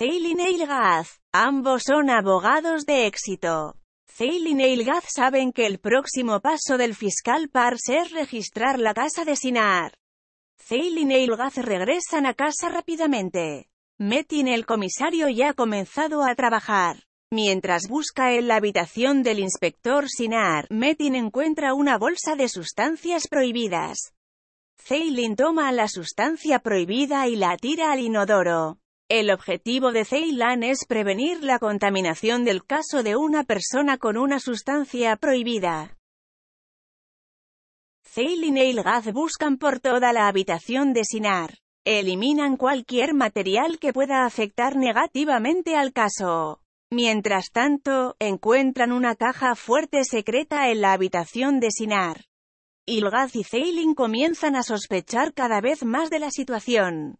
e Ilgaz. Ambos son abogados de éxito. e Ilgaz saben que el próximo paso del fiscal Pars es registrar la casa de Sinar. e Ilgaz regresan a casa rápidamente. Metin el comisario ya ha comenzado a trabajar. Mientras busca en la habitación del inspector Sinar, Metin encuentra una bolsa de sustancias prohibidas. Zeylin toma la sustancia prohibida y la tira al inodoro. El objetivo de Ceylan es prevenir la contaminación del caso de una persona con una sustancia prohibida. Ceilin y Ilgaz buscan por toda la habitación de Sinar. Eliminan cualquier material que pueda afectar negativamente al caso. Mientras tanto, encuentran una caja fuerte secreta en la habitación de Sinar. Ilgaz y Ceylin comienzan a sospechar cada vez más de la situación.